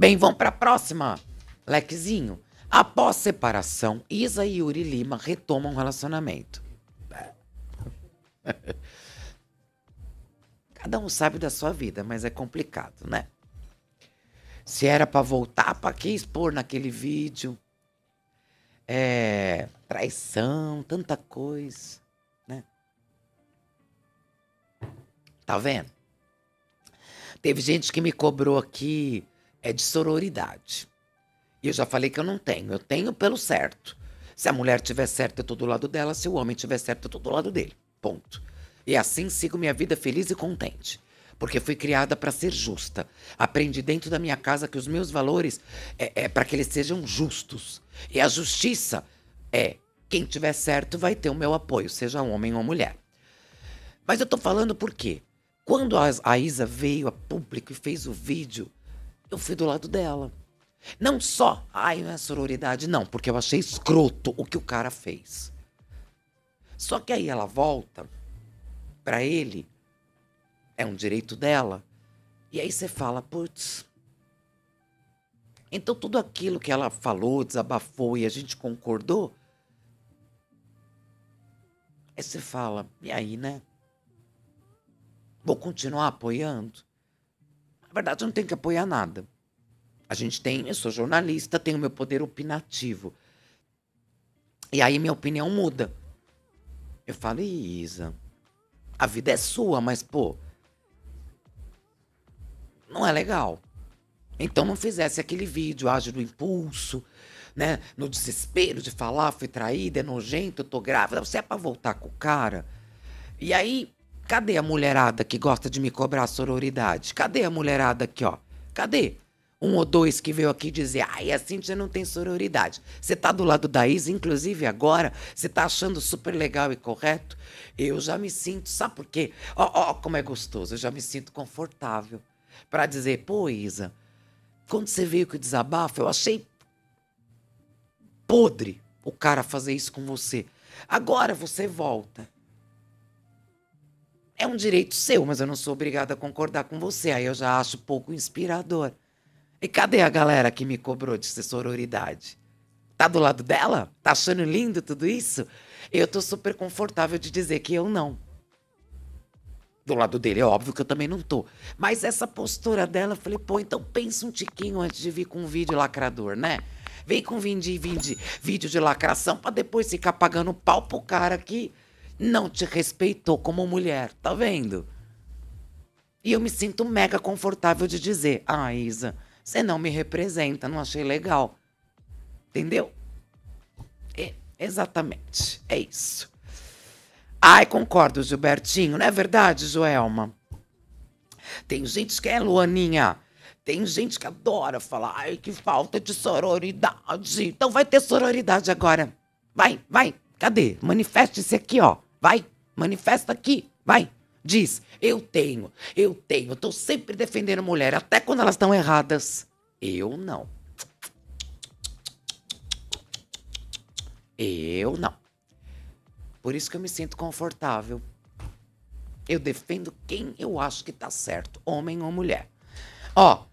Bem, vamos para a próxima, lequezinho. Após separação, Isa e Yuri Lima retomam o relacionamento. Cada um sabe da sua vida, mas é complicado, né? Se era para voltar, para que expor naquele vídeo? É, traição, tanta coisa, né? Tá vendo? Teve gente que me cobrou aqui é de sororidade. E eu já falei que eu não tenho, eu tenho pelo certo. Se a mulher tiver certo, eu tô do lado dela, se o homem tiver certo, eu tô do lado dele. Ponto. E assim sigo minha vida feliz e contente, porque fui criada para ser justa. Aprendi dentro da minha casa que os meus valores é, é para que eles sejam justos. E a justiça é quem tiver certo vai ter o meu apoio, seja homem ou mulher. Mas eu tô falando por quê? Quando a, a Isa veio a público e fez o vídeo, eu fui do lado dela. Não só, ai, não é sororidade, não, porque eu achei escroto o que o cara fez. Só que aí ela volta para ele, é um direito dela, e aí você fala, putz. Então tudo aquilo que ela falou, desabafou e a gente concordou, aí você fala, e aí, né? Vou continuar apoiando? Na verdade, eu não tenho que apoiar nada. A gente tem, eu sou jornalista, tenho meu poder opinativo. E aí minha opinião muda. Eu falo, Isa, a vida é sua, mas pô, não é legal. Então não fizesse aquele vídeo, age ah, do impulso, né? No desespero de falar, fui traída, é nojento, eu tô grávida. Você é pra voltar com o cara? E aí, Cadê a mulherada que gosta de me cobrar sororidade? Cadê a mulherada aqui, ó? Cadê? Um ou dois que veio aqui dizer, ai, a Cintia não tem sororidade. Você tá do lado da Isa, inclusive agora, você tá achando super legal e correto? Eu já me sinto, sabe por quê? Ó, oh, ó, oh, como é gostoso, eu já me sinto confortável para dizer, pô, Isa, quando você veio com o desabafo, eu achei podre o cara fazer isso com você. Agora você volta é um direito seu, mas eu não sou obrigada a concordar com você. Aí eu já acho pouco inspirador. E cadê a galera que me cobrou de ser sororidade? Tá do lado dela? Tá achando lindo tudo isso? Eu tô super confortável de dizer que eu não. Do lado dele, é óbvio que eu também não tô. Mas essa postura dela, eu falei, pô, então pensa um tiquinho antes de vir com um vídeo lacrador, né? Vem com vinde, vinde, vídeo de lacração pra depois ficar pagando pau pro cara que não te respeitou como mulher, tá vendo? E eu me sinto mega confortável de dizer: Ah, Isa, você não me representa, não achei legal. Entendeu? É, exatamente, é isso. Ai, concordo, Gilbertinho, não é verdade, Joelma? Tem gente que é Luaninha. Tem gente que adora falar, ai, que falta de sororidade. Então vai ter sororidade agora. Vai, vai, cadê? Manifeste-se aqui, ó. Vai, manifesta aqui, vai. Diz, eu tenho, eu tenho, eu tô sempre defendendo mulher, até quando elas estão erradas. Eu não. Eu não. Por isso que eu me sinto confortável. Eu defendo quem eu acho que tá certo, homem ou mulher. Ó,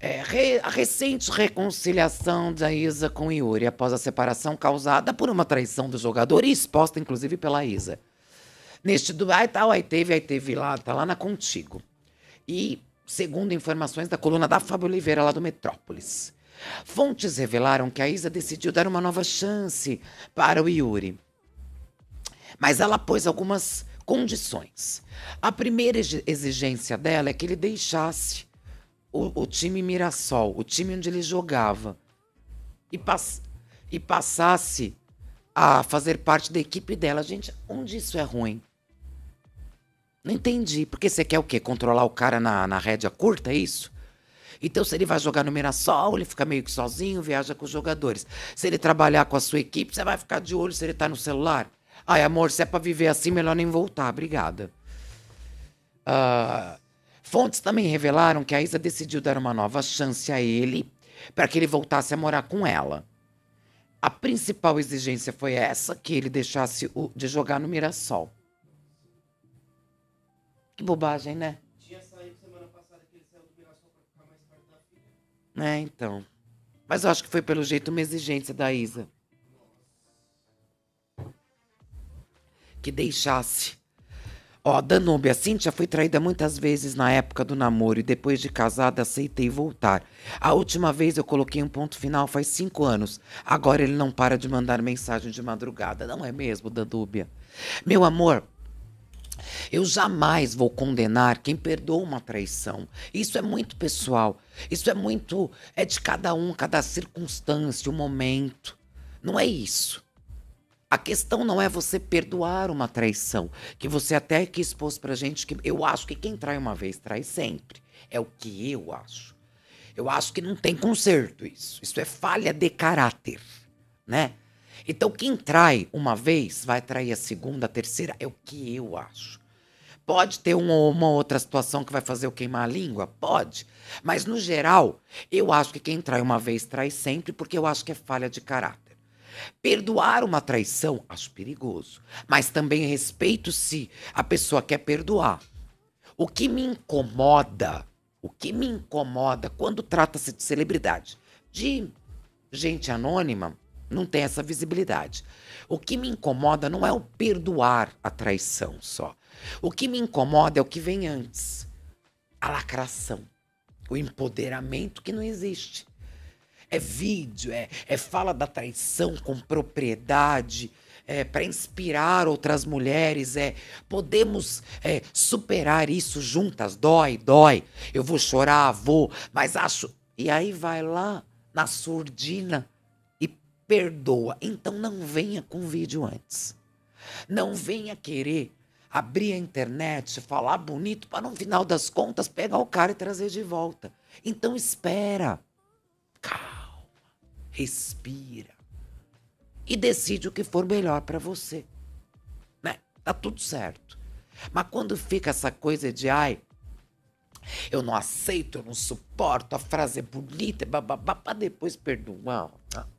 é, re, a recente reconciliação da Isa com Yuri após a separação causada por uma traição do jogador e exposta inclusive pela Isa. Neste Dubai e tal, tá, aí teve, aí teve lá, tá lá na Contigo. E segundo informações da coluna da Fábio Oliveira lá do Metrópolis. Fontes revelaram que a Isa decidiu dar uma nova chance para o Yuri. Mas ela pôs algumas condições. A primeira exigência dela é que ele deixasse o, o time Mirassol, o time onde ele jogava, e, pass e passasse a fazer parte da equipe dela. Gente, onde isso é ruim? Não entendi. Porque você quer o quê? Controlar o cara na, na rédea curta, é isso? Então, se ele vai jogar no Mirassol, ele fica meio que sozinho, viaja com os jogadores. Se ele trabalhar com a sua equipe, você vai ficar de olho se ele tá no celular. Ai, amor, se é pra viver assim, melhor nem voltar. Obrigada. Uh, Fontes também revelaram que a Isa decidiu dar uma nova chance a ele para que ele voltasse a morar com ela. A principal exigência foi essa, que ele deixasse o, de jogar no Mirassol. Que bobagem, né? Tinha saído semana passada que ele saiu do Mirassol para ficar mais perto da filha. É, então. Mas eu acho que foi pelo jeito uma exigência da Isa. Que deixasse Ó, oh, a Cíntia foi traída muitas vezes na época do namoro e depois de casada aceitei voltar. A última vez eu coloquei um ponto final faz cinco anos. Agora ele não para de mandar mensagem de madrugada. Não é mesmo, Danúbia? Meu amor, eu jamais vou condenar quem perdoa uma traição. Isso é muito pessoal. Isso é muito. É de cada um, cada circunstância, o momento. Não é isso. A questão não é você perdoar uma traição, que você até que expôs pra gente que eu acho que quem trai uma vez trai sempre. É o que eu acho. Eu acho que não tem conserto isso. Isso é falha de caráter, né? Então quem trai uma vez vai trair a segunda, a terceira, é o que eu acho. Pode ter uma ou uma outra situação que vai fazer eu queimar a língua? Pode. Mas no geral, eu acho que quem trai uma vez trai sempre, porque eu acho que é falha de caráter. Perdoar uma traição, acho perigoso. Mas também respeito se a pessoa quer perdoar. O que me incomoda, o que me incomoda quando trata-se de celebridade, de gente anônima, não tem essa visibilidade. O que me incomoda não é o perdoar a traição só. O que me incomoda é o que vem antes: a lacração, o empoderamento que não existe é vídeo, é, é fala da traição com propriedade, é, para inspirar outras mulheres, é podemos é, superar isso juntas, dói, dói, eu vou chorar, vou, mas acho. E aí vai lá na surdina e perdoa. Então não venha com vídeo antes. Não venha querer abrir a internet, falar bonito, para no final das contas pegar o cara e trazer de volta. Então espera respira e decide o que for melhor para você. Né? Tá tudo certo. Mas quando fica essa coisa de ai, eu não aceito, eu não suporto, a frase é bonita, babá, pra depois perdoar. Não. Tá?